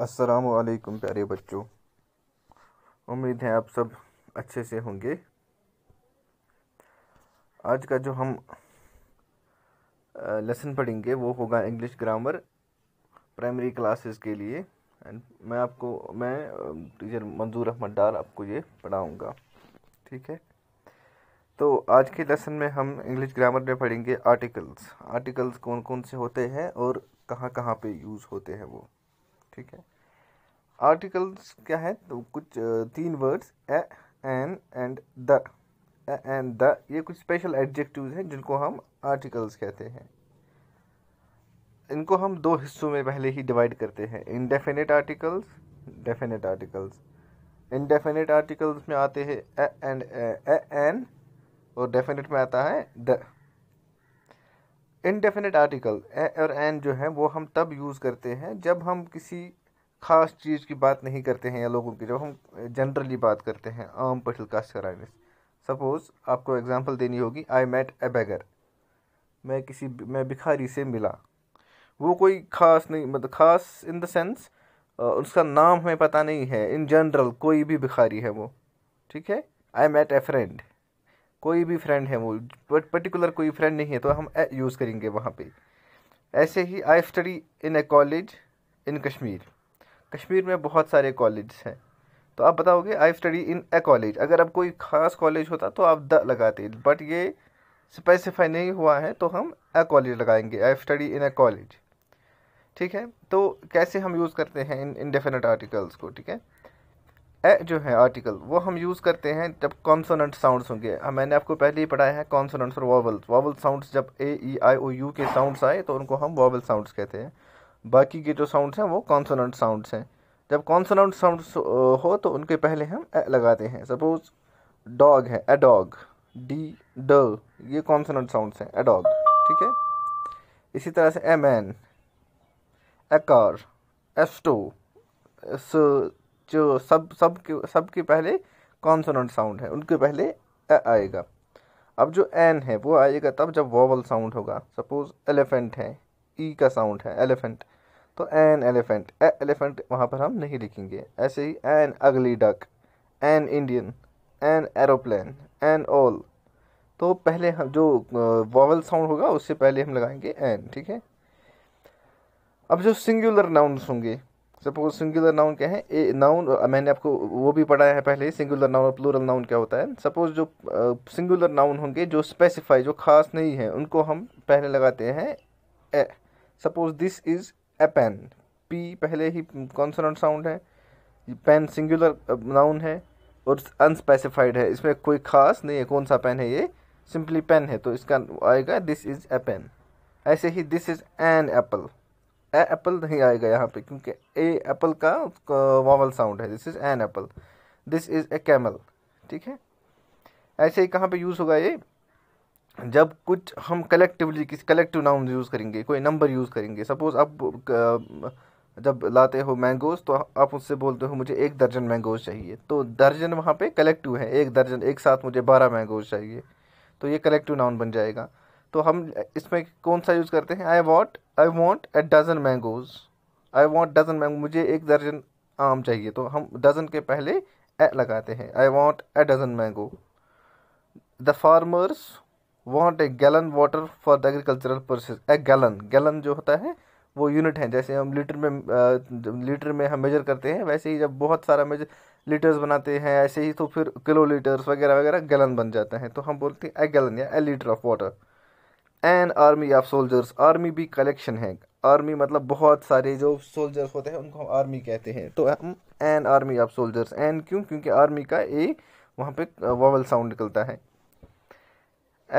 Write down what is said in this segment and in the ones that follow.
अस्सलाम वालेकुम प्यारे बच्चों उम्मीद है आप सब अच्छे से होंगे आज का जो हम लेसन पढ़ेंगे वो होगा इंग्लिश ग्रामर प्राइमरी क्लासेस के लिए एंड मैं आपको मैं टीचर मंजूर अहमद डार आपको ये पढ़ाऊँगा ठीक है तो आज के लेसन में हम इंग्लिश ग्रामर में पढ़ेंगे आर्टिकल्स आर्टिकल्स कौन कौन से होते हैं और कहाँ कहाँ पे यूज़ होते हैं वो ठीक है आर्टिकल्स क्या है तो कुछ तीन words a an and the a and the ये कुछ स्पेशल एडजेक्टिव्स हैं जिनको हम आर्टिकल्स कहते हैं इनको हम दो हिस्सों में पहले ही डिवाइड करते हैं indefinite articles definite articles indefinite articles में आते हैं ए एंड ए एन और डेफिनेट में आता है द इनडेफिनेट आर्टिकल और एन जो है वो हम तब यूज़ करते हैं जब हम किसी ख़ास चीज़ की बात नहीं करते हैं या लोगों की जब हम जनरली बात करते हैं आम पटिल काश्तराइनस सपोज़ आपको एग्जाम्पल देनी होगी आई मेट ए बैगर मैं किसी मैं भिखारी से मिला वो कोई ख़ास नहीं मतलब ख़ास इन द सेंस उसका नाम हमें पता नहीं है इन जनरल कोई भी भिखारी है वो ठीक है आई मेट ए फ्रेंड कोई भी फ्रेंड है वो पर्टिकुलर कोई फ्रेंड नहीं है तो हम यूज़ करेंगे वहाँ पे ऐसे ही I study in a college in Kashmir Kashmir में बहुत सारे कॉलेज हैं तो आप बताओगे आई स्टडी इन ए कॉलेज अगर अब कोई ख़ास कॉलेज होता तो आप द लगाते बट ये स्पेसिफाई नहीं हुआ है तो हम ए कॉलेज लगाएंगे आई स्टडी इन ए कॉलेज ठीक है तो कैसे हम यूज़ करते हैं इन इनडेफिनेट आर्टिकल्स को ठीक है ए जो है आर्टिकल वो हम यूज़ करते हैं जब कॉन्सोनेंट साउंड्स होंगे हाँ, मैंने आपको पहले ही पढ़ाया है कॉन्सोनेंट्स और वॉबल्स वॉबल साउंड्स जब ए ई आई ओ यू के साउंड्स आए तो उनको हम वॉबल साउंड्स कहते हैं बाकी के जो साउंड्स हैं वो कॉन्सोनेंट साउंड्स हैं जब कॉन्सोनेंट साउंड्स हो तो उनके पहले हम ए लगाते हैं सपोज डॉग है ए डॉग डी ड ये कॉन्सोनेंट साउंड्स हैं ए डॉग ठीक है इसी तरह से ए मैन ए कार एस्टो जो सब सब के सब के पहले कॉन्सोनेंट साउंड है उनके पहले ए आएगा अब जो एन है वो आएगा तब जब वॉवल साउंड होगा सपोज एलिफेंट है ई e का साउंड है एलिफेंट तो एन एलिफेंट ए एलिफेंट वहाँ पर हम नहीं लिखेंगे ऐसे ही एन अगली duck an Indian an aeroplane an owl तो पहले हम जो वॉवल साउंड होगा उससे पहले हम लगाएंगे एन ठीक है अब जो सिंगुलर नाउंस होंगे सपोज सिंगुलर नाउन क्या है ए नाउन मैंने आपको वो भी पढ़ाया है पहले सिंगुलर नाउन और प्लूरल नाउन क्या होता है सपोज जो सिंगुलर नाउन होंगे जो स्पेसिफाई जो खास नहीं है उनको हम पहले लगाते हैं a suppose this is a pen P पहले ही कॉन्सोनेंट साउंड है पेन सिंगुलर नाउन है और अनस्पेसिफाइड है इसमें कोई ख़ास नहीं है कौन सा पेन है ये सिंपली पेन है तो इसका आएगा दिस इज़ ए पेन ऐसे ही this is an apple a apple नहीं आएगा यहाँ पे क्योंकि ए एप्पल का वॉवल साउंड है this is an apple this is a camel ठीक है ऐसे ही कहाँ पे यूज़ होगा ये जब कुछ हम कलेक्टिवली किसी कलेक्टिव नाउन यूज़ करेंगे कोई नंबर यूज़ करेंगे सपोज़ आप जब लाते हो मैंगोज तो आप उससे बोलते हो मुझे एक दर्जन मैंगोज चाहिए तो दर्जन वहाँ पे कलेक्टिव है एक दर्जन एक साथ मुझे बारह मैंगोज चाहिए तो ये कलेक्टिव नाउन बन जाएगा तो हम इसमें कौन सा यूज़ करते हैं I what I want a dozen mangoes I want dozen mango मुझे एक दर्जन आम चाहिए तो हम डज़न के पहले ए लगाते हैं I want a dozen mango the farmers want a gallon water for the agricultural process a gallon gallon जो होता है वो यूनिट है जैसे हम लीटर में लीटर में हम मेजर करते हैं वैसे ही जब बहुत सारा मेजर लीटर्स बनाते हैं ऐसे ही तो फिर किलो लीटर्स वगैरह वगैरह गैलन बन जाता है तो हम बोलते हैं ए गैलन या a litre of water an army of soldiers army भी कलेक्शन है आर्मी मतलब बहुत सारे जो सोल्जर्स होते हैं उनको हम आर्मी कहते हैं तो हम an army of soldiers an क्यों क्योंकि आर्मी का ए वहाँ पे वॉवल साउंड निकलता है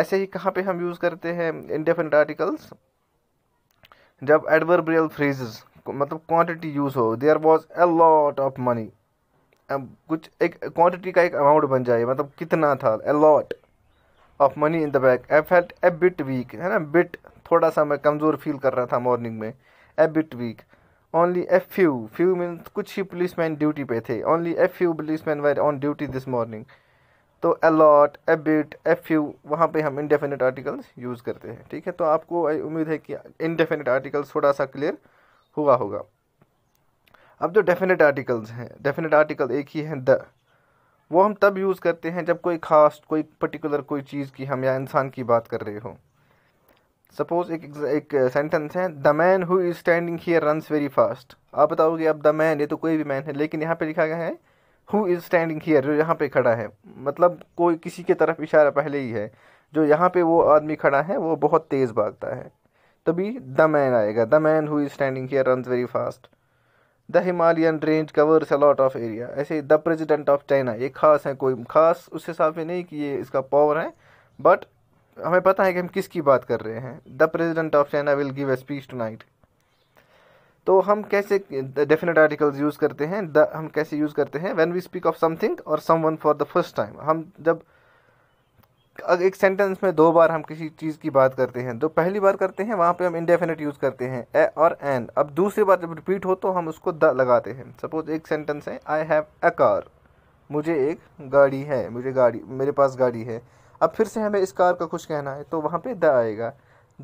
ऐसे ही कहाँ पे हम यूज़ करते हैं इंडेफिनेट आर्टिकल्स जब एडवर्बियल फ्रेजेस मतलब क्वांटिटी यूज़ हो there was a lot of money कुछ एक क्वांटिटी का एक अमाउंट बन जाए मतलब कितना था a lot of money in the back I felt a bit weak है ना बिट थोड़ा सा मैं कमज़ोर फील कर रहा था मॉर्निंग में a bit weak only a few few mean कुछ ही पुलिस मैन ड्यूटी पे थे only a few policeman were on duty this morning तो a lot a bit a few वहाँ पे हम इनडेफिनेट आर्टिकल्स यूज़ करते हैं ठीक है तो आपको उम्मीद है कि इनडेफिनेट आर्टिकल्स थोड़ा सा क्लियर हुआ होगा अब जो डेफिनेट आर्टिकल्स हैं डेफिनेट आर्टिकल एक ही है द वो हम तब यूज़ करते हैं जब कोई ख़ास कोई पर्टिकुलर कोई चीज़ की हम या इंसान की बात कर रहे हो सपोज़ एक एक सेंटेंस है the man who is standing here runs very fast आप बताओगे अब द मैन ये तो कोई भी मैन है लेकिन यहाँ पे लिखा गया है हु इज़ स्टैंडिंग हियर जो यहाँ पे खड़ा है मतलब कोई किसी की तरफ इशारा पहले ही है जो यहाँ पे वो आदमी खड़ा है वो बहुत तेज़ भागता है तभी द मैन आएगा the man who is standing here runs very fast the Himalayan range covers a lot of area ऐसे द प्रेसिडेंट ऑफ चाइना ये खास है कोई खास उस हिसाब से नहीं कि ये इसका पावर है बट हमें पता है कि हम किसकी बात कर रहे हैं the president of China will give a speech tonight तो हम कैसे डेफिनेट आर्टिकल्स यूज़ करते हैं द हम कैसे यूज़ करते हैं when we speak of something और someone for the first time हम जब अगर एक सेंटेंस में दो बार हम किसी चीज़ की बात करते हैं तो पहली बार करते हैं वहाँ पे हम इंडेफिनेट यूज़ करते हैं ए और एन अब दूसरी बार जब रिपीट हो तो हम उसको द लगाते हैं सपोज एक सेंटेंस है आई हैव अ कार मुझे एक गाड़ी है मुझे गाड़ी मेरे पास गाड़ी है अब फिर से हमें इस कार का कुछ कहना है तो वहाँ पर द आएगा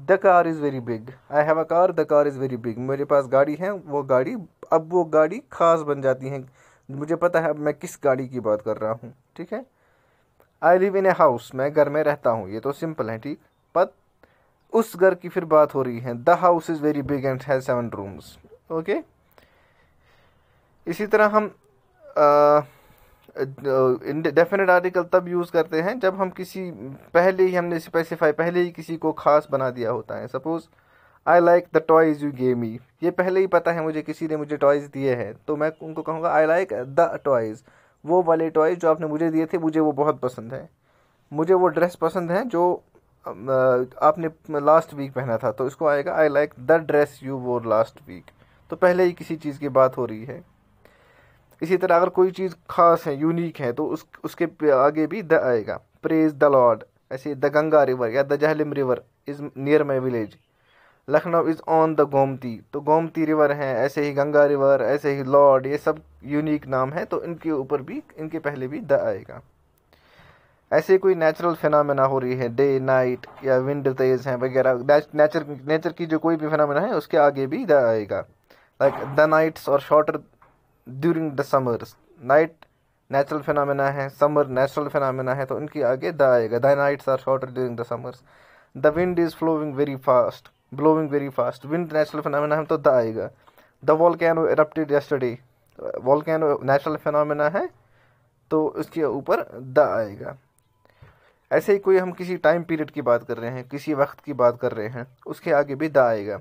the car is very big I have a car the car is very big मेरे पास गाड़ी है वो गाड़ी अब वो गाड़ी ख़ास बन जाती है मुझे पता है अब मैं किस गाड़ी की बात कर रहा हूँ ठीक है I live in a house मैं घर में रहता हूँ ये तो सिंपल है ठीक पर उस घर की फिर बात हो रही है the house is very big and has seven rooms okay इसी तरह हम डेफिनेट आर्टिकल तब यूज़ करते हैं जब हम किसी पहले ही हमने स्पेसिफाई पहले ही किसी को ख़ास बना दिया होता है suppose I like the toys you gave ये पहले ही पता है मुझे किसी ने मुझे टॉयज़ दिए हैं तो मैं उनको कहूँगा आई लाइक द टॉयज़ वो वाले टॉयज जो आपने मुझे दिए थे मुझे वो बहुत पसंद है मुझे वो ड्रेस पसंद है जो आपने लास्ट वीक पहना था तो इसको आएगा I like the dress you wore last week तो पहले ही किसी चीज़ की बात हो रही है इसी तरह अगर कोई चीज़ खास है यूनिक है तो उस उसके आगे भी द आएगा प्रेज द लॉर्ड ऐसे द गंगा रिवर या the Jhelum river is near my village Lucknow is on the Gomti तो गोमती रिवर हैं ऐसे ही गंगा रिवर ऐसे ही लॉर्ड ये सब यूनिक नाम है तो इनके ऊपर भी इनके पहले भी द आएगा ऐसे कोई नेचुरल फिनमिना हो रही है डे नाइट या विंड तेज हैं वगैरह नेचर नेचर की जो कोई भी फिनमिना है उसके आगे भी द आएगा like the nights are shorter during the summers night natural phenomena है समर नेचुरल फिनमिना है तो इनके आगे द आएगा the nights are shorter during the summers the wind is flowing very fast blowing very fast wind natural phenomena हम तो the आएगा the wall adapted erupted wall can natural phenomena है तो उसके ऊपर द आएगा ऐसे ही कोई हम किसी टाइम पीरियड की बात कर रहे हैं किसी वक्त की बात कर रहे हैं उसके आगे भी द आएगा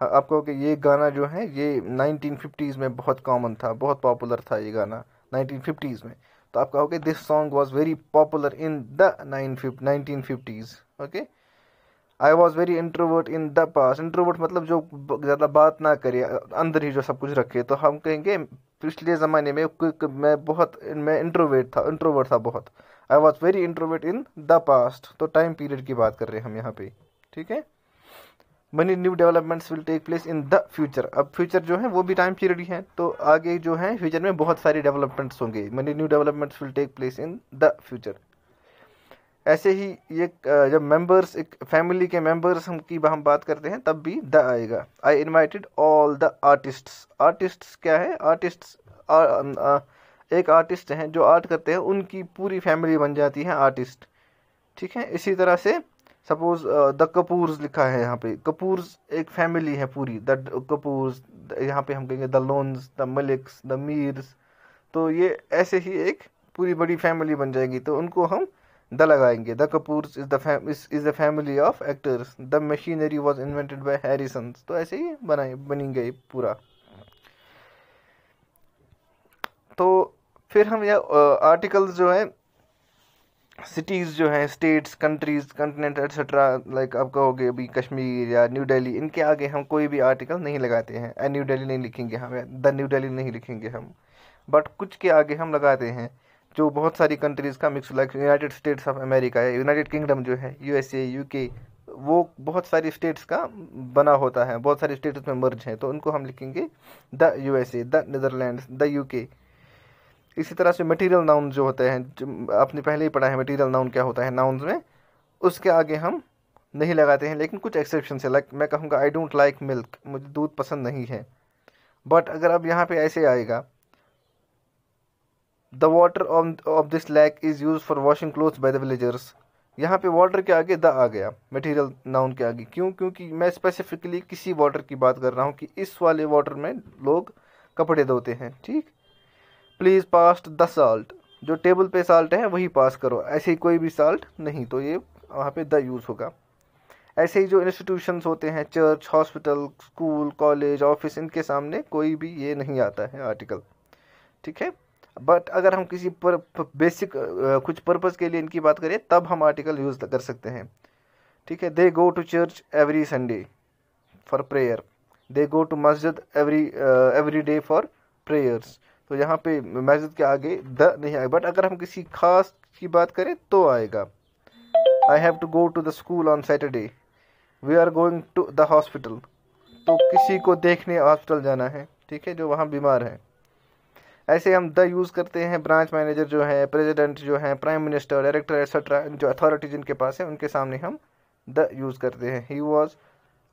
हाँ, आपको कि ये गाना जो है ये नाइनटीन फिफ्टीज़ में बहुत कॉमन था बहुत पॉपुलर था ये गाना नाइनटीन फिफ्टीज़ में तो आप कहोगे this song was very popular in the nine nineteen fifties okay I was very introvert in the past introvert मतलब जो ज़्यादा बात ना करे अंदर ही जो सब कुछ रखे तो हम कहेंगे पिछले ज़माने में मैं बहुत मैं इंट्रोवेट था इंट्रोवर्ट था बहुत I was very introvert in the past तो टाइम पीरियड की बात कर रहे हैं हम यहाँ पे ठीक है many new developments will take place in the future अब फ्यूचर जो है वो भी टाइम पीरियड ही है तो आगे जो है फ्यूचर में बहुत सारी डेवलपमेंट्स होंगे many new developments will take place in the future ऐसे ही ये जब मेंबर्स एक फैमिली के मेंबर्स हम की हम बात करते हैं तब भी द आएगा I invited all the artists artists क्या है आर्टिस्ट्स एक आर्टिस्ट हैं जो आर्ट करते हैं उनकी पूरी फैमिली बन जाती है आर्टिस्ट ठीक है इसी तरह से सपोज द कपूर्स लिखा है यहाँ पे कपूर्स एक फैमिली है पूरी द कपूर्स यहाँ पे हम कहेंगे the Lones the Maliks the Mirs तो ये ऐसे ही एक पूरी बड़ी फैमिली बन जाएगी तो उनको हम द लगाएंगे the Kapoor is the family of actors the machinery was invented by Harrison तो ऐसे ही बनाए बनी गई पूरा तो फिर हम यह आर्टिकल्स जो है सिटीज़ जो हैं states countries continent et cetera like आप कहोगे अभी कश्मीर या न्यू दिल्ली इनके आगे हम कोई भी आर्टिकल नहीं लगाते हैं ए न्यू दिल्ली नहीं लिखेंगे हम द न्यू दिल्ली नहीं लिखेंगे हम बट कुछ के आगे हम लगाते हैं जो बहुत सारी कंट्रीज़ का mix like United States of America है यूनाइटेड किंगडम जो है यू एस वो बहुत सारी स्टेट्स का बना होता है बहुत सारी स्टेट्स में मर्ज हैं तो उनको हम लिखेंगे the U A the Netherland the K इसी तरह से मटेरियल नाउन जो होते हैं जो आपने पहले ही पढ़ा है मटेरियल नाउन क्या होता है नाउन्स में उसके आगे हम नहीं लगाते हैं लेकिन कुछ एक्सेप्शन है लाइक मैं कहूँगा आई डोंट लाइक मिल्क मुझे दूध पसंद नहीं है बट अगर अब यहाँ पे ऐसे आएगा the water of this lake is use for washing clothes by the villagers यहाँ पे वाटर के आगे द आ गया मटेरियल नाउन के आगे क्यों क्योंकि मैं स्पेसिफिकली किसी वाटर की बात कर रहा हूँ कि इस वाले वाटर में लोग कपड़े धोते हैं ठीक प्लीज़ पास्ट द साल्ट जो टेबल पे साल्ट है वही पास करो ऐसे ही कोई भी साल्ट नहीं तो ये वहाँ पे द यूज़ होगा ऐसे ही जो इंस्टीट्यूशन होते हैं church hospital school college office इनके सामने कोई भी ये नहीं आता है आर्टिकल ठीक है बट अगर हम किसी पर बेसिक कुछ पर्पज़ के लिए इनकी बात करें तब हम आर्टिकल यूज़ कर सकते हैं ठीक है they go to church every Sunday for prayer they go to masjid every every day for prayers तो यहाँ पे मस्जिद के आगे द नहीं आएगा बट अगर हम किसी खास की बात करें तो आएगा I have to go to the school on Saturday we are going to the hospital तो किसी को देखने हॉस्पिटल जाना है ठीक है जो वहाँ बीमार है ऐसे हम द यूज़ करते हैं ब्रांच मैनेजर जो है प्रेसिडेंट जो है प्राइम मिनिस्टर डायरेक्टर एक्सेट्रा जो अथॉरिटी जिनके पास है उनके सामने हम द यूज़ करते हैं he was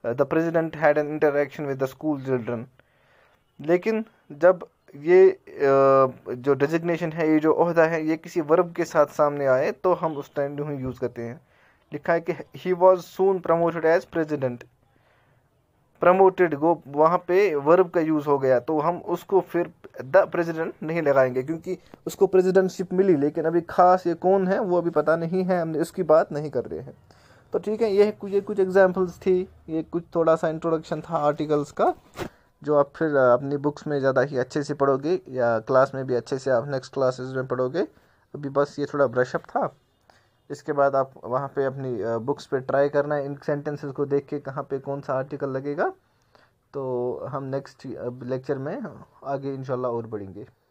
the president had an interaction with the school children लेकिन जब ये uh, जो डेजिग्नेशन है ये जो अहदा है ये किसी वर्ब के साथ सामने आए तो हम उस टाइम यूज़ करते हैं लिखा है कि he was soon promoted as president promoted गो वहाँ पे वर्ब का यूज़ हो गया तो हम उसको फिर द प्रेसिडेंट नहीं लगाएंगे क्योंकि उसको प्रेसिडेंटशिप मिली लेकिन अभी खास ये कौन है वो अभी पता नहीं है हमने उसकी बात नहीं कर रहे हैं तो ठीक है ये कुछ ये कुछ एग्जाम्पल्स थी ये कुछ थोड़ा सा इंट्रोडक्शन था आर्टिकल्स का जो आप फिर अपनी बुक्स में ज़्यादा ही अच्छे से पढ़ोगे या क्लास में भी अच्छे से आप नेक्स्ट क्लासेज में पढ़ोगे अभी बस ये थोड़ा ब्रशअप था इसके बाद आप वहाँ पे अपनी बुक्स पे ट्राई करना है इन सेंटेंसेस को देख के कहाँ पे कौन सा आर्टिकल लगेगा तो हम नेक्स्ट लेक्चर में आगे इंशाल्लाह और बढ़ेंगे